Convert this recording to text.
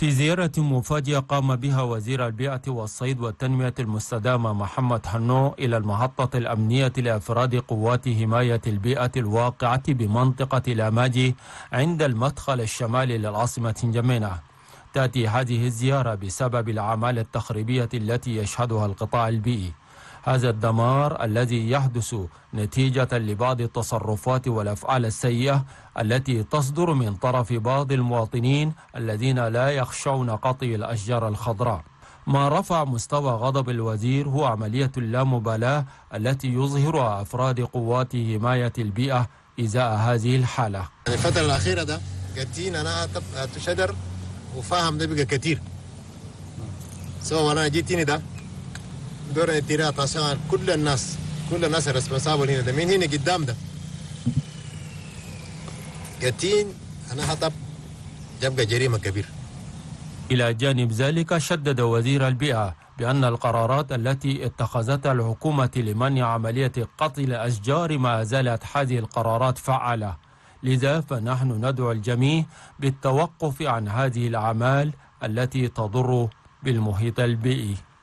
في زيارة مفاجئة قام بها وزير البيئة والصيد والتنمية المستدامة محمد حنو إلى المحطة الأمنية لأفراد قوات حماية البيئة الواقعة بمنطقة لاماجي عند المدخل الشمالي للعاصمة نجمينة تأتي هذه الزيارة بسبب الأعمال التخريبية التي يشهدها القطاع البيئي هذا الدمار الذي يحدث نتيجة لبعض التصرفات والأفعال السيئة التي تصدر من طرف بعض المواطنين الذين لا يخشون قطي الأشجار الخضراء ما رفع مستوى غضب الوزير هو عملية اللامبالاة التي يظهرها أفراد قوات حماية البيئة إزاء هذه الحالة يعني الفترة الأخيرة ده جدين أنا تشدر وفاهم ده بقى كتير سواء أنا جيتيني ده دور الديرات عشان كل الناس كل الناس الرسبونسابل هنا ده مين هنا قدام ده قتين انا هطب تبقى جريمه كبيره الى جانب ذلك شدد وزير البيئه بأن القرارات التي اتخذتها الحكومة لمنع عملية قتل أشجار ما زالت هذه القرارات فعالة لذا فنحن ندعو الجميع بالتوقف عن هذه الأعمال التي تضر بالمحيط البيئي